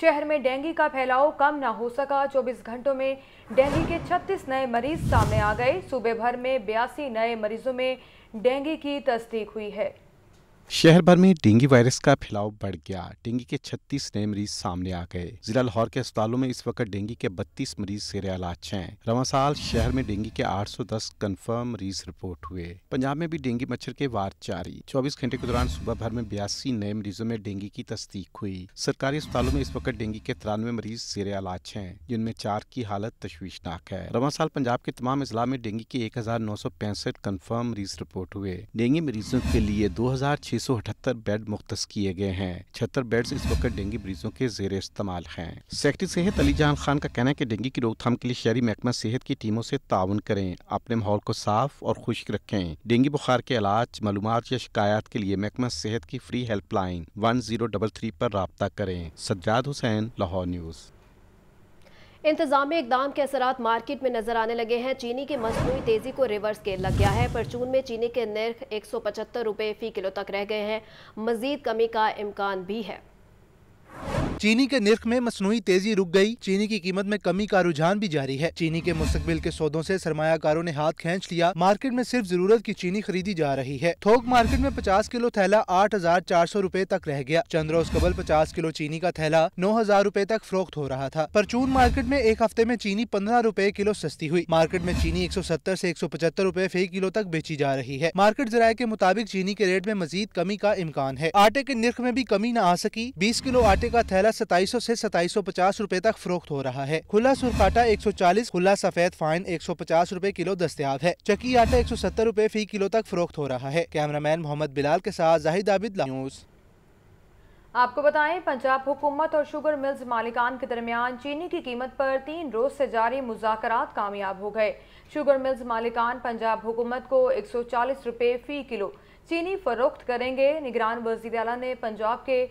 शहर में डेंगू का फैलाव कम न हो सका 24 घंटों में डेंगू के 36 नए मरीज सामने आ गए सूबे भर में बयासी नए मरीजों में डेंगू की तस्दीक हुई है शहर भर में डेंगू वायरस का फैलाव बढ़ गया डेंगू के 36 नए मरीज सामने आ गए जिला लाहौर के अस्पतालों में इस वक्त डेंगू के 32 मरीज सेरे इलाज हैं रवासाल शहर में डेंगू के 810 कंफर्म मरीज रिपोर्ट हुए पंजाब में भी डेंगू मच्छर के वार जारी 24 घंटे के दौरान सुबह भर में बयासी नए मरीजों में डेंगू की तस्दीक हुई सरकारी अस्पतालों में इस वक्त डेंगू के तिरानवे मरीज सेरे इलाज है जिनमें चार की हालत तश्वीशनाक है रवासाल पंजाब के तमाम अजला में डेंगू के एक हजार मरीज रिपोर्ट हुए डेंगू मरीजों के लिए दो हजार 378 बेड मुख्त किए गए हैं छहत्तर बेड इस वक्त डेंगू मरीजों के जेर इस्तेमाल हैं सेक्रेटरी सेहत अली जहां खान का कहना है की डेंगू की रोकथाम के लिए शहरी महकमा सेहत की टीमों ऐसी ताउन करें अपने माहौल को साफ और खुश्क रखें डेंगू बुखार के इलाज मालूम या शिकायत के लिए महकमा सेहत की free helpline one zero double three आरोप रबता करें सज्जाद हुसैन लाहौर न्यूज़ इंतजामी इकदाम के असर मार्केट में नजर आने लगे हैं चीनी की मसनू तेजी को रिवर्स गेयर लग गया है परचून में चीनी के नर्ख एक सौ पचहत्तर रुपये फी किलो तक रह गए हैं मजीद कमी का इम्कान भी है चीनी के निर्ख में मसनू तेजी रुक गई चीनी की कीमत में कमी का रुझान भी जारी है चीनी के मुस्तबिल के सौदों से सरमाकारों ने हाथ खींच लिया मार्केट में सिर्फ जरूरत की चीनी खरीदी जा रही है थोक मार्केट में पचास किलो थैला आठ हजार चार सौ रूपए तक रह गया चंद्रोस कबल पचास किलो चीनी का थैला नौ हजार रूपए तक फरोख्त हो रहा था परचून मार्केट में एक हफ्ते में चीनी पंद्रह रूपए किलो सस्ती हुई मार्केट में चीनी एक सौ सत्तर ऐसी एक सौ पचहत्तर रूपए फे किलो तक बेची जा रही है मार्केट जराये के मुताबिक चीनी के रेट में मजीद कमी का इम्कान है आटे के निर्ख में भी कमी न आ सकी बीस किलो आटे का थैला दायरा सताईस सौ ऐसी सताईस सौ पचास रूपए तक फरोख्त हो रहा है खुला सुरखाटा एक सौ चालीस खुला सफेद फाइन एक सौ पचास रूपए किलो दस्तियाब है चक्की आटा एक सौ सत्तर रूपए फी किलो तक फरोख्त हो रहा है कैमरा मैन मोहम्मद बिलाल के साथ जाहिद आबिद न्यूज़ आपको बताएं पंजाब हुकूमत और शुगर मिल्स मालिकान के दरमियान चीनी की कीमत पर तीन रोज से जारी मुजात कामयाब हो गए शुगर मिल्स मालिकान पंजाब हुकूमत को 140 रुपए फी किलो चीनी फरोख्त करेंगे निगरान वजीर अला ने पंजाब के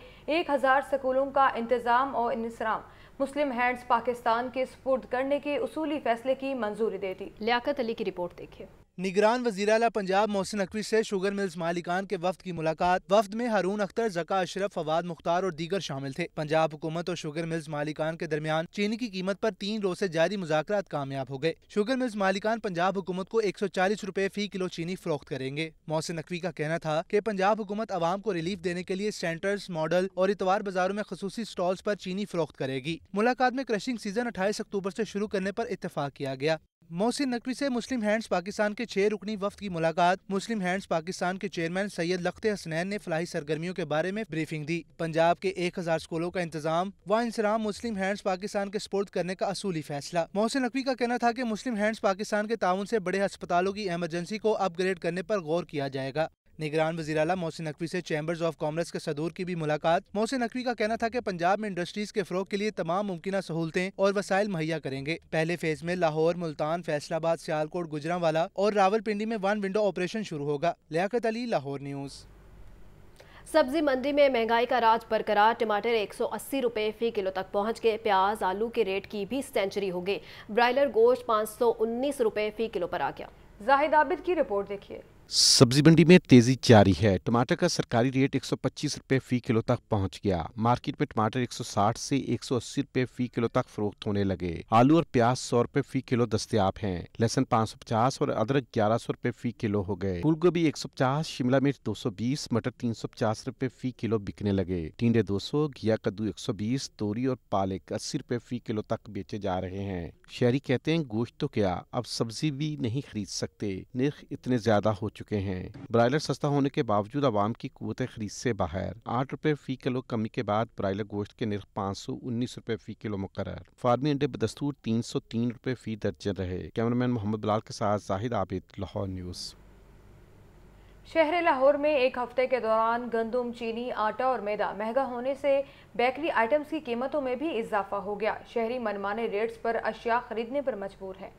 1000 स्कूलों का इंतज़ाम और इंसराम मुस्लिम हैंड्स पाकिस्तान के सपुर्द करने के उसूली फैसले की मंजूरी दे दी लियात अली की रिपोर्ट देखिए निगरान वजीर अला पंजाब मोहसिन नकवी से शुगर मिल्स मालिकान के वफद की मुलाकात वफद में हारून अख्तर जका अशरफ फवाद मुख्तार और दीगर शामिल थे पंजाब हुकूमत और शुगर मिल्स मालिकान के दरमियान चीनी की कीमत पर तीन रोज से जारी मुजाकर कामयाब हो गए शुगर मिल्स मालिकान पंजाब हुकूमत को एक सौ चालीस रूपए फी किलो चीनी फरोख्त करेंगे मोहसिन नकवी का कहना था की पंजाब हुकूमत आवाम को रिलीफ देने के लिए सेंटर्स मॉडल और इतवार बाजारों में खसूसी स्टॉल आरोप चीनी फरोख्त करेगी मुलाकात में क्रशिंग सीजन अठाईस अक्टूबर ऐसी शुरू करने आरोप इतफाक किया गया मोहसिन नकवी से मुस्लिम हैंड्स पाकिस्तान के छह रुकनी वफ्त की मुलाकात मुस्लिम हैंड्स पाकिस्तान के चेयरमैन सैयद लखते हसनैन ने फलाही सरगर्मियों के बारे में ब्रीफिंग दी पंजाब के एक हजार स्कूलों का इंतजाम व इंसराम मुस्लिम हैंड्स पाकिस्तान के सपोर्ट करने का असूली फैसला मोहसिन नकवी का कहना था की मुस्लिम हैंड्स पाकिस्तान के ताउन ऐसी बड़े अस्पतालों की एमरजेंसी को अपग्रेड करने आरोप गौर किया जाएगा निगरान वजी अला मोहसिन नकवी से चैम्बर्स ऑफ कॉमर्स के सदूर की भी मुलाकात मोहसिन नकवी का कहना था की पंजाब में इंडस्ट्रीज के फरोग के लिए तमाम मुमकिन सहूलतें और वसाइल मुहैया करेंगे पहले फेज में लाहौर मुल्तान फैसलाबाद सियालकोट वाला और पिंडी में वन विंडो ऑपरेशन शुरू होगा लियात अली लाहौर न्यूज़ सब्जी मंडी में महंगाई का राज बरकरार टमाटर 180 रुपए फी किलो तक पहुंच गए प्याज आलू के रेट की भी सेंचुरी हो गई ब्रायलर गोश्त 519 रुपए फी किलो पर आ गया जाहिद आबिद की रिपोर्ट देखिए सब्जी मंडी में तेजी जारी है टमाटर का सरकारी रेट 125 रुपए फी किलो तक पहुंच गया मार्केट में टमाटर 160 से 180 रुपए फी किलो तक फरोख्त होने लगे आलू और प्याज सौ रुपए फी किलो दस्तियाब हैं लहसुन 550 और अदरक 1100 रुपए फी किलो हो गए फूलगोभी एक शिमला मिर्च 220 मटर 350 रुपए फी किलो बिकने लगे टीडे सौ घिया कद्दू एक तोरी और पालक अस्सी रुपए फी किलो तक बेचे जा रहे हैं शहरी कहते हैं गोश्त तो क्या अब सब्जी भी नहीं खरीद सकते निर्ख इतने ज्यादा हो चुके हैं ब्रायलर सस्ता होने के बावजूद आवाम की कुत खरीद से बाहर आठ रुपए फी किलो कमी के बाद ब्रायलर गोश्त के नर्ख पाँच सौ उन्नीस रुपए फी किलो मुकर फार्मी अंडे बदस्तूर तीन सौ तीन रुपए फी दर्जन रहे कैमरामैन मोहम्मद बिलाल के साथ जाहिद आबिद लाहौर न्यूज़ शहर लाहौर में एक हफ्ते के दौरान गंदम चीनी आटा और मैदा महंगा होने से बेकरी आइटम्स की कीमतों में भी इजाफा हो गया शहरी मनमाने रेट्स पर अशिया खरीदने पर मजबूर हैं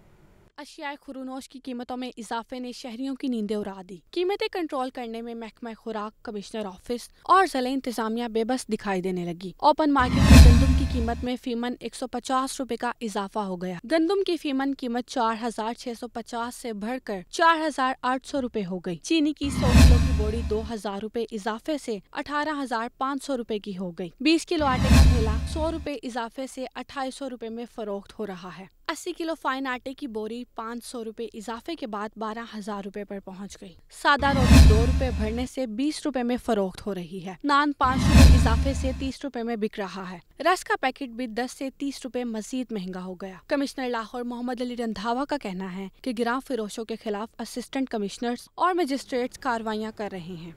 अशियाए खुरनोश की कीमतों में इजाफे ने शहरियों की नींदें उड़ा दी कीमतें कंट्रोल करने में महकमा खुराक कमिश्नर ऑफिस और जिले इंतजामिया बेबस दिखाई देने लगी ओपन मार्केट में गंदम की कीमत में फीमन एक सौ पचास रूपए का इजाफा हो गया गंदम की फीमन कीमत चार हजार छह सौ पचास ऐसी बढ़कर चार हजार आठ सौ रूपए हो गयी चीनी की सौ किलो की बोरी दो हजार रूपए इजाफे ऐसी अठारह हजार पाँच सौ रूपए की हो गयी बीस किलो आटे का थैला सौ रूपए इजाफे ऐसी अट्ठाईस सौ रूपए में फरोख्त हो रहा है अस्सी किलो फाइन आटे की बोरी पाँच सौ रूपए इजाफे के बाद बारह हजार रूपए आरोप पहुँच गयी सादा रोटी दो रूपए भरने से बीस रूपए में फरोख्त हो रही है नान पाँच रूपए इजाफे से तीस रूपए में बिक रहा है रस का पैकेट भी दस से तीस रूपए मजीद महंगा हो गया कमिश्नर लाहौर मोहम्मद अली रंधावा का कहना है की गिराफ फिरोशों के खिलाफ असिस्टेंट कमिश्नर और मजिस्ट्रेट कार्रवाइयाँ कर रहे हैं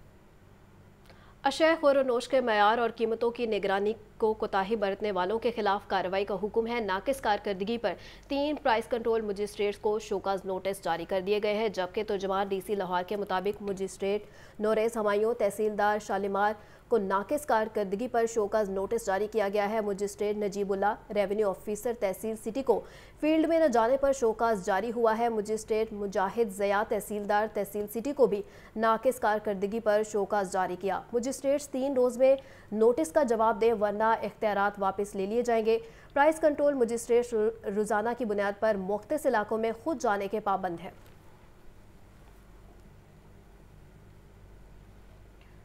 अशय खुरनोश के मैार और कीमतों की निगरानी को कोताही बरतने वालों के खिलाफ कार्रवाई का हुक्म है नाकिस कारकर्दगी पर तीन प्राइस कंट्रोल मजिस्ट्रेट को शोकाज नोटिस जारी कर दिए गए हैं जबकि तर्जमान डीसी लाहौर के मुताबिक मजिस्ट्रेट नोरेज हमायों तहसीलदार शालीमार को नाकिस कारकर्दगी पर शोकाज नोटिस जारी किया गया है magistrate Najibullah revenue officer tehsil city को फील्ड में न जाने पर शोकाज जारी हुआ है मजिस्ट्रेट मुजाहिद जया तहसीलदार तहसील सिटी को भी नाकिस कारकर्दगी पर शोकाज जारी किया मजिस्ट्रेट्स तीन रोज़ में नोटिस का जवाब दें वरना इख्तियार वापस ले लिए जाएंगे प्राइस कंट्रोल मजिस्ट्रेट रोज़ाना की बुनियाद पर मुख्त इलाकों में खुद जाने के पाबंद है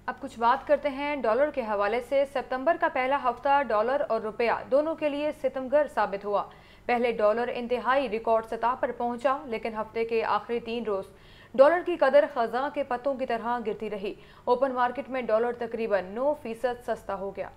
अब कुछ बात करते हैं डॉलर के हवाले से सितंबर का पहला हफ्ता डॉलर और रुपया दोनों के लिए सितमगर साबित हुआ पहले डॉलर इंतहाई रिकॉर्ड सतह पर पहुंचा लेकिन हफ्ते के आखिरी तीन रोज़ डॉलर की कदर खजा के पतों की तरह गिरती रही ओपन मार्केट में डॉलर तकरीबन नौ फीसद सस्ता हो गया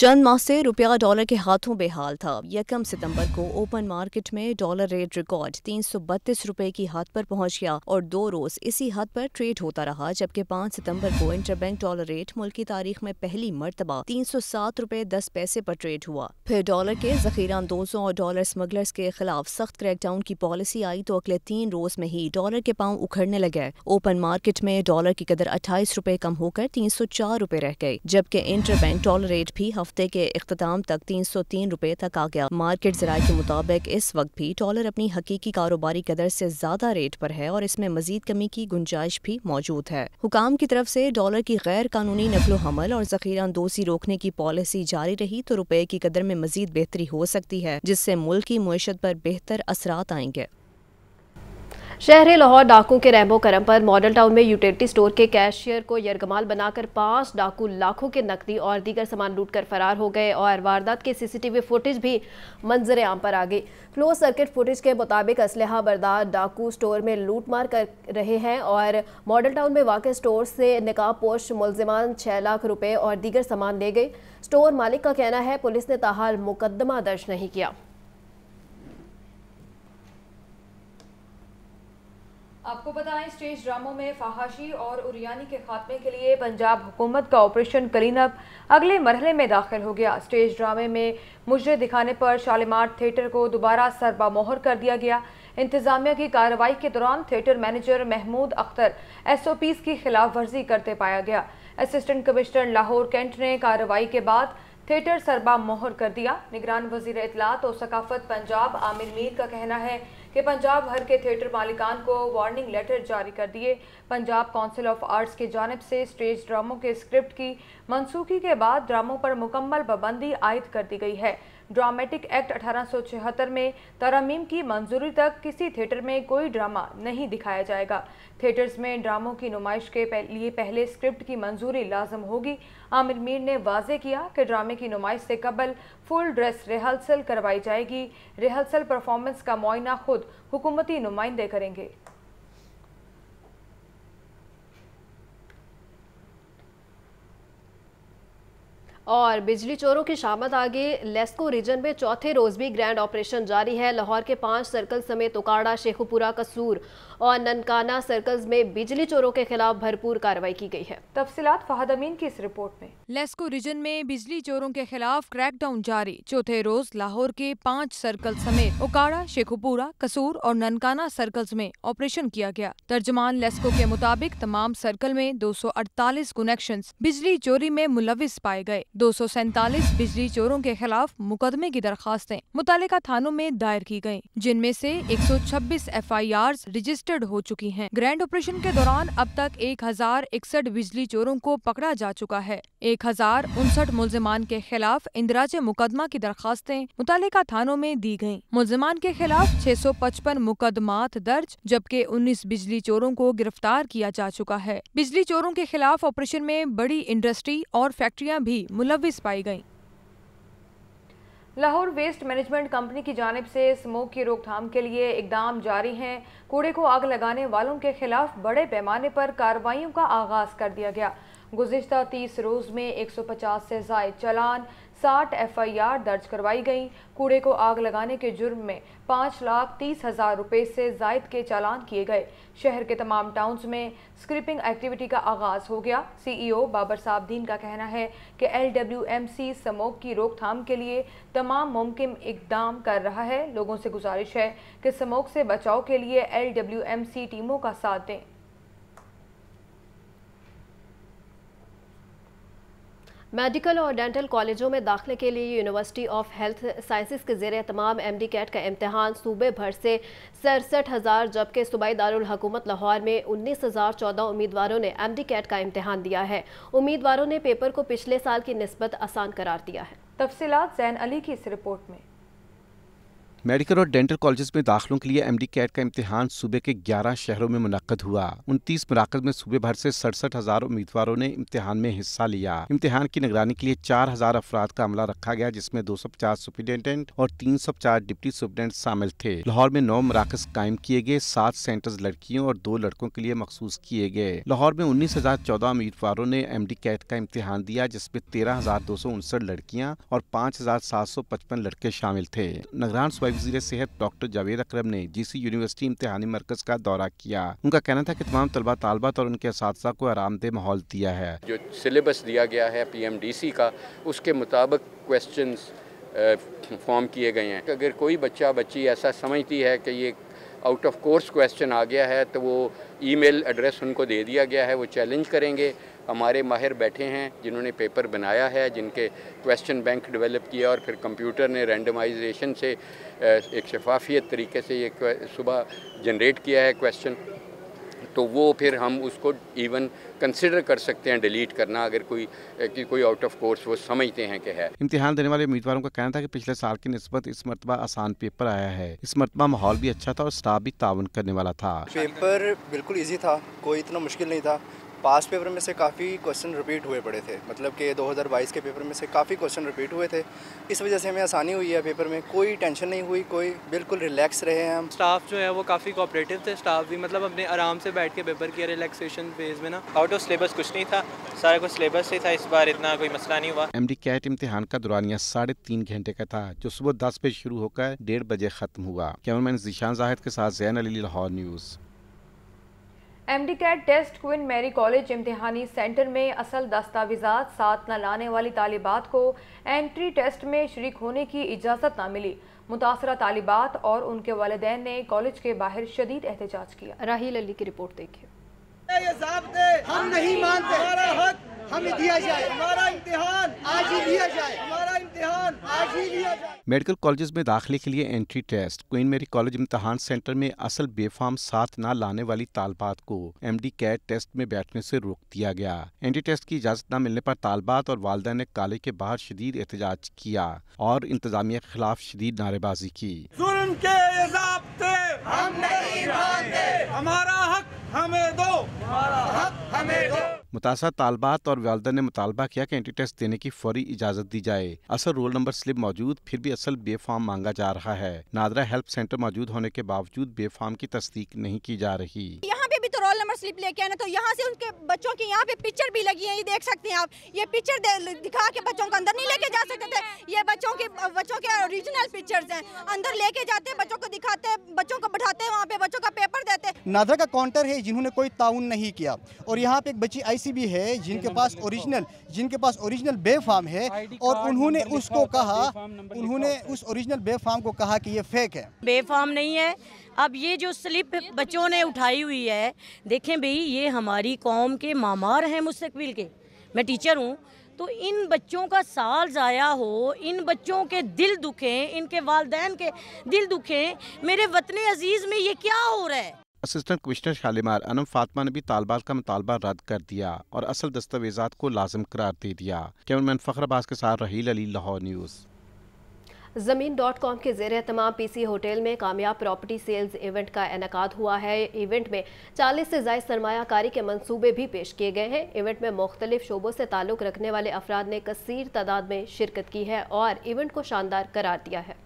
चंद माह से रुपया डॉलर के हाथों बेहाल था यकम सितंबर को ओपन मार्केट में डॉलर रेट रिकॉर्ड तीन सौ बत्तीस रुपए की हद पर पहुंच गया और दो रोज इसी हद पर ट्रेड होता रहा जबकि पाँच सितंबर को इंटरबैंक डॉलर रेट मुल्क की तारीख में पहली मरतबा तीन सौ सात रुपए दस पैसे पर ट्रेड हुआ फिर डॉलर के जखीरा दोजों और डॉलर स्मगलर्स के खिलाफ सख्त क्रैकडाउन की पॉलिसी आई तो अगले तीन रोज में ही डॉलर के पाँव उखड़ने लगे ओपन मार्केट में डॉलर की कदर अट्ठाईस रुपए कम होकर तीन सौ चार रुपए रह गए जबकि इंटर डॉलर रेट भी हफ्ते के अख्ताम तक तीन सौ तीन रुपये तक आ गया मार्केट जराये के मुताबिक इस वक्त भी डॉलर अपनी हकीकी कारोबारी कदर से ज्यादा रेट पर है और इसमें मजीद कमी की गुंजाइश भी मौजूद है हुकाम की तरफ से डॉलर की गैर कानूनी नकलो हमल और जखीरा अंदोजी रोकने की पॉलिसी जारी रही तो रुपये की कदर में मजीद बेहतरी हो सकती है जिससे मुल्क की मीशत पर बेहतर असरात आएंगे शहर लाहौर डाकू के रैमो करम पर मॉडल टाउन में यूटिलिटी स्टोर के कैशियर को यरगमाल बनाकर पांच डाकू लाखों के नकदी और दीगर सामान लूट कर फरार हो गए और वारदात के सीसीटीवी फुटेज भी मंजर आम पर आ गई क्लोज सर्किट फुटेज के मुताबिक असलहा बरदार डाकू स्टोर में लूटमार कर रहे हैं और मॉडल टाउन में वाक़ स्टोर से निकाब पोश मुलजमान छः लाख रुपये और दीगर सामान ले गए स्टोर मालिक का कहना है पुलिस ने ताहाल मुकदमा दर्ज नहीं किया आपको बताएं स्टेज ड्रामों में फाहाशी और उरियानी के खात्मे के लिए पंजाब हुकूमत का ऑपरेशन क्लीनअप अगले मरहले में दाखिल हो गया स्टेज ड्रामे में मुजरे दिखाने पर शालीमार थिएटर को दोबारा सरबा मोहर कर दिया गया इंतजामिया की कार्रवाई के दौरान theatre manager Mahmood Akhtar S O Ps की खिलाफ वर्जी करते पाया गया असिस्टेंट कमिश्नर लाहौर कैंट ने कार्रवाई के बाद थिएटर सरबा मोहर कर दिया निगरान वजीर इतलात और सकाफत पंजाब आमिर मीर का कहना है कि पंजाब भर के थिएटर मालिकान को वार्निंग लेटर जारी कर दिए पंजाब काउंसिल ऑफ आर्ट्स की जानब से स्टेज ड्रामों के स्क्रिप्ट की मनसूखी के बाद ड्रामों पर मुकम्मल पाबंदी आयद कर दी गई है ड्रामेटिक एक्ट अठारह में तरमीम की मंजूरी तक किसी थिएटर में कोई ड्रामा नहीं दिखाया जाएगा थिएटर्स में ड्रामों की नुमाइश के लिए पहले स्क्रिप्ट की मंजूरी लाजम होगी आमिर मीर ने वाजे किया कि ड्रामे की नुमाइश से कबल फुल ड्रेस रिहर्सल करवाई जाएगी रिहर्सल परफॉर्मेंस का मुआयना खुद हुकूमती नुमाइंदे करेंगे और बिजली चोरों की शामत आगे लेस्को रीजन में चौथे रोज़ भी ग्रैंड ऑपरेशन जारी है लाहौर के पांच सर्कल समेत उकाड़ा शेखुपुरा कसूर और ननकाना सर्कल्स में बिजली चोरों के खिलाफ भरपूर कार्रवाई की गई है तफसीत फहद अमीन की इस रिपोर्ट में लेस्को रीजन में बिजली चोरों के खिलाफ क्रैकडाउन जारी चौथे रोज लाहौर के पाँच सर्कल समेत उकाड़ा शेखुपुरा कसूर और ननकाना सर्कल्स में ऑपरेशन किया गया तर्जमान लेस्को के मुताबिक तमाम सर्कल में 248 कनेक्शंस बिजली चोरी में मुलविस पाए गए दो सौ सैतालीस बिजली चोरों के खिलाफ मुकदमे की दरखास्तें मुतल थानों में दायर की गयी जिनमें से 126 आर रजिस्टर्ड हो चुकी हैं। ग्रैंड ऑपरेशन के दौरान अब तक एक हजार इकसठ बिजली चोरों को पकड़ा जा चुका है एक हजार उनसठ मुलजमान के खिलाफ इंदिराज मुकदमा की दरखास्तें मुतल थानों में दी गयी मुलजमान के खिलाफ छह सौ पचपन मुकदमात दर्ज जबकि उन्नीस बिजली चोरों को गिरफ्तार किया जा चुका है बिजली चोरों के खिलाफ ऑपरेशन में बड़ी इंडस्ट्री और फैक्ट्रिया भी मुलविस पाई गई लाहौर वेस्ट मैनेजमेंट कंपनी की जानब से स्मोक की रोकथाम के लिए इकदाम जारी हैं कूड़े को आग लगाने वालों के खिलाफ बड़े पैमाने पर कार्रवाई का आगाज कर दिया गया गुजशत तीस रोज़ में एक सौ पचास से जायद चलान साठ एफ आई आर दर्ज करवाई गई कूड़े को आग लगाने के जुर्म में पाँच लाख तीस हज़ार रुपये से जायद के चालान किए गए शहर के तमाम टाउन्स में स्क्रिपिंग एक्टिविटी का आगाज़ हो गया सीईओ बाबर साबदीन का कहना है कि एलडब्ल्यूएमसी स्मोक की रोकथाम के लिए तमाम मुमकिन इकदाम कर रहा है लोगों से गुजारिश है कि समोक से बचाव के लिए सी टीमों का साथ दें मेडिकल और डेंटल कॉलेजों में दाखिले के लिए यूनिवर्सिटी ऑफ हेल्थ साइंसेज के जेर तमाम एम डी कैट का इम्तहान सूबे भर से सड़सठ हज़ार जबकि सूबाई दारकूमत लाहौर में उन्नीस हज़ार चौदह उम्मीदवारों ने एम डी कैट का इम्तहान दिया है उम्मीदवारों ने पेपर को पिछले साल की नस्बत आसान करार दिया है तफसीत जैन अली की इस रिपोर्ट में मेडिकल और डेंटल कॉलेज में दाखिलों के लिए एमडी कैट का इम्तिहान सूबे के ग्यारह शहरों में मुनद हुआ उनतीस मराकज में सूबे भर से सड़सठ हजार उम्मीदवारों ने इम्तिहान में हिस्सा लिया इम्तिहान की निगरानी के लिए चार हजार अफराद का अमला रखा गया जिसमें दो सौ पचास सुप्रिटेंडेंट और तीन सौ पचास डिप्टी सुप्रिटेंडेंट शामिल थे लाहौर में नौ मराकज कायम किए गए सात सेंटर्स लड़कियों और दो लड़कों के लिए मखसूस किए गए लाहौर में उन्नीस हजार चौदह उम्मीदवारों ने एम डी कैट का इम्तिहान दिया जिसमें तेरह हजार दो सौ उनसठ लड़कियाँ और पाँच हजार सात सौ पचपन लड़के शामिल थे नगरान स्वाइप वजीर सेहत डॉक्टर जावेद अक्रम ने जीसी यूनिवर्सिटी इम्तहानी मरकज का दौरा किया उनका कहना था की तमाम तलबा तलबात और उनके इस को आरामदेह माहौल दिया है जो सिलेबस दिया गया है पी एम डी सी का उसके मुताबिक क्वेश्चन फॉर्म किए गए हैं अगर कोई बच्चा बच्ची ऐसा समझती है कि ये आउट ऑफ कोर्स क्वेश्चन आ गया है तो वो ईमेल एड्रेस उनको दे दिया गया है वो चैलेंज करेंगे हमारे माहिर बैठे हैं जिन्होंने पेपर बनाया है जिनके क्वेश्चन बैंक डेवलप किया और फिर कंप्यूटर ने रैंडमाइजेशन से एक शफाफियत तरीके से ये सुबह जनरेट किया है क्वेश्चन तो वो फिर हम उसको इवन कंसिडर कर सकते हैं डिलीट करना अगर कोई कि कोई आउट ऑफ कोर्स वो समझते हैं कि है इम्तिहान देने वाले उम्मीदवारों का कहना था कि पिछले साल की नस्बत इस मरतबा आसान पेपर आया है इस मरतबा माहौल भी अच्छा था और स्टाफ भी ताउन करने वाला था पेपर बिल्कुल ईजी था कोई इतना मुश्किल नहीं था पास पेपर में से काफ़ी क्वेश्चन रिपीट हुए पड़े थे मतलब कि 2022 के पेपर में से काफ़ी क्वेश्चन रिपीट हुए थे इस वजह से हमें आसानी हुई है पेपर में कोई टेंशन नहीं हुई कोई बिल्कुल रिलैक्स रहे हैं हम स्टाफ जो है वो काफ़ी कोऑपरेटिव थे स्टाफ भी मतलब अपने आराम से बैठ के पेपर किया रिलैक्सेशन फेज में ना आउट ऑफ सिलेबस कुछ नहीं था सारा कुछ सिलेबस ही था इस बार इतना कोई मसला नहीं हुआ एम डी कैट इम्तिहान का दौरानिया साढ़े तीन घंटे का था जो सुबह दस बजे शुरू होकर डेढ़ बजे खत्म हुआ कैमरा मैन जिशान जाहिद के साथ Zain Ali Lahore news M D CAT test queen Mary college इम्तहानी सेंटर में असल दस्तावेजात साथ न लाने वाली तालिबात को एंट्री टेस्ट में शरीक होने की इजाज़त न मिली मुतासर तालिबात और उनके वाले ने कॉलेज के बाहर शदीद एहतजाज किया राहील अली की रिपोर्ट देखिए हम नहीं मानते हमारा हक हमें दिया जाए हमारा इम्तिहान आज ही दिया जाए हमारा इम्तिहान आज ही दिया जाए मेडिकल कॉलेज में दाखिले के लिए entry test queen Mary college इम्तहान सेंटर में असल बेफाम साथ ना लाने वाली तालबात को एमडी कैट टेस्ट में बैठने से रोक दिया गया एंट्री टेस्ट की इजाजत न मिलने पर तालबात और वालदा ने काले के बाहर शदीद एहतजाज किया और इंतजामिया के खिलाफ शदीद नारेबाजी की के हम नहीं हमारा हक हमें दो हमारा हक हमें दो मुतासर तालबात और वालदा ने मुतालबा किया कि एंटी टेस्ट देने की फौरी इजाजत दी जाए असल रोल नंबर स्लिप मौजूद फिर भी असल बे मांगा जा रहा है नादरा हेल्प सेंटर मौजूद होने के बावजूद बे की तस्दीक नहीं की जा रही यहाँ पे भी तो रोल नंबर स्लिप लेके आना तो यहाँ से उनके बच्चों की यहाँ पे पिक्चर भी लगी है ये देख सकते हैं आप ये पिक्चर दिखा के बच्चों को अंदर नहीं लेके जा सकते थे ये बच्चों के बच्चों के ओरिजिनल पिक्चर हैं अंदर लेके जाते हैं बच्चों को दिखाते हैं बच्चों को बैठाते हैं वहाँ पे बच्चों कहते नादरा का काउंटर है जिन्होंने कोई ताउन नहीं किया और यहाँ पे एक बच्ची ऐसी भी है जिनके पास ओरिजिनल जिनके पास ओरिजिनल बे फार्म है और उन्होंने उसको कहा उन्होंने उस ओरिजिनल बे फार्म को कहा कि ये फेक है बे फार्म नहीं है अब ये जो स्लिप बच्चों ने उठाई हुई है देखें भाई ये हमारी कौम के मामार हैं मुस्तबिल के मैं टीचर हूँ तो इन बच्चों का साल ज़ाया हो इन बच्चों के दिल दुखें इनके वालदेन के दिल दुखें मेरे वतन अजीज़ में ये क्या हो रहा है असिस्टेंट कमिश्नर शालीमार अनम फातमा ने भी तालबात का मुतालबा रद्द कर दिया और असल दस्तावेजा को लाजम करार दे दिया कैमरामैन फ़खर अब्बास के साथ Raheel Ali Lahore news Zameen dot com के जेर तमाम पी सी होटल में कामयाब प्रॉपर्टी सेल्स इवेंट का इनका हुआ है इवेंट में चालीस से जायद सरमाकारी के मनसूबे भी पेश किए गए हैं इवेंट में मुख्तलिफ शोबों से ताल्लुक़ रखने वाले अफराद ने कसर तादाद में शिरकत की है और इवेंट को शानदार करार दिया है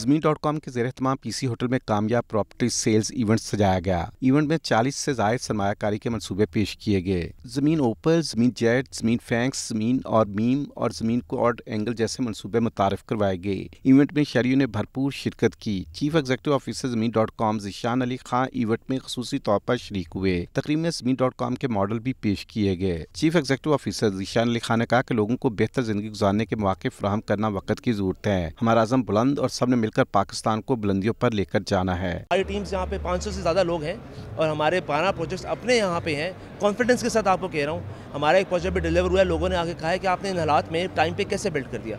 जमीन डॉट कॉम के जेर तमाम पीसी होटल में कामयाब प्रॉपर्टी सेल्स इवेंट सजाया गया इवेंट में 40 से जायद सरमाकारी के मनसूबे पेश किए गए जमीन ओपर जमीन जेट जमीन फैंक्स जमीन और मीम और जमीन को और एंगल जैसे मनसूबे मुतारफ करवाए गए इवेंट में शहरियों ने भरपूर शिरकत की chief executive officer Zameen dot com Zeeshan Ali Khan event में खसूसी तौर पर शरीक हुए तकरीब में जमीन डॉट कॉम के मॉडल भी पेश किए गए chief executive officer Zeeshan Ali Khan ने कहा की लोगों को बेहतर जिंदगी गुजारने के मौके फ्राहम करना वक्त की जरूरत है हमारा आजम बुलंद और सबने मिल मिलकर पाकिस्तान को बुलंदियों पर लेकर जाना है हमारी टीम्स यहाँ पे 500 से ज़्यादा लोग हैं और हमारे बारह प्रोजेक्ट्स अपने यहाँ पे हैं कॉन्फिडेंस के साथ आपको कह रहा हूँ हमारा एक प्रोजेक्ट भी डिलीवर हुआ है लोगों ने आगे कहा है कि आपने इन हालात में टाइम पर कैसे बिल्ड कर दिया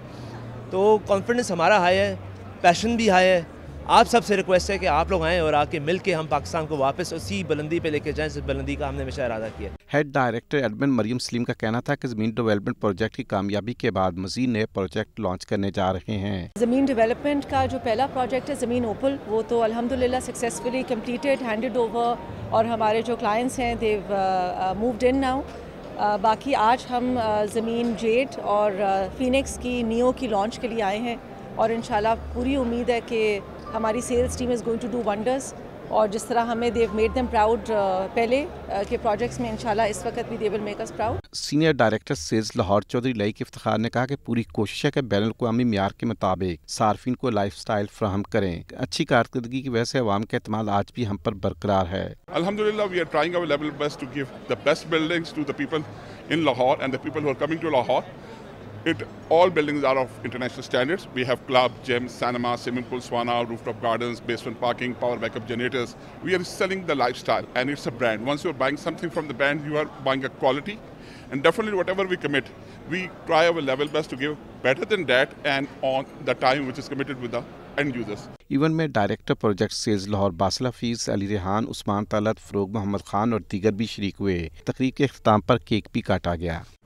तो कॉन्फिडेंस हमारा हाई है पैशन भी हाई है आप सबसे रिक्वेस्ट है कि आप लोग आएँ और आके मिल के हम पाकिस्तान को वापस उसी बुलंदी पर लेकर जाएँ जिस बुलंदी का हमने हमेशा इरादा किया head director admin Maryam Saleem का कहना था कि ज़मीन डेवलपमेंट प्रोजेक्ट की कामयाबी के बाद मजीद नए प्रोजेक्ट लॉन्च करने जा रहे हैं ज़मीन डेवलपमेंट का जो पहला प्रोजेक्ट है ज़मीन ओपल वो तो अलहमदिल्ला सक्सेसफुली कम्प्लीटेड हैंडेड ओवर और हमारे जो क्लाइंट्स हैं देव मूवड इन नाउ बाकी आज हम uh, ज़मीन जेट और फिनिक्स uh, की नियो की लॉन्च के लिए आए हैं और इन पूरी उम्मीद है कि हमारी sales team is going to do wonders और जिस तरह हमें देव मेड देम प्राउड पहले uh, के प्रोजेक्ट्स में इंशाल्लाह इस वक्त भी they'll make us proud senior director सेज लाहौर चौधरी लई के इफ्तार ने कहा कि पूरी कोशिश है कि बैन अवी मैार के मुताबिक सार्फिन को लाइफ स्टाइल फ्राहम करें अच्छी कारकर्दगी की वजह से अवाम का अहतमाल आज भी हम पर बरकरार है अलहमदिल्ला we in Lahore and the people who are coming to Lahore It, all buildings are of international standards. We have club, gym, cinema, swimming pool, sauna, rooftop gardens, basement parking, power backup generators. We are selling the lifestyle and it's a brand. Once you're buying something from the brand, you are buying a quality. And definitely whatever we commit, we try our level best to give better than that and on the time which is committed with the end users. Even में director, project सेज लाहौर बासला फीस अली रेहान उस्मान तलत फरोग मोहम्मद खान और दीगर भी शरीक हुए तकरीब के अख्ताम पर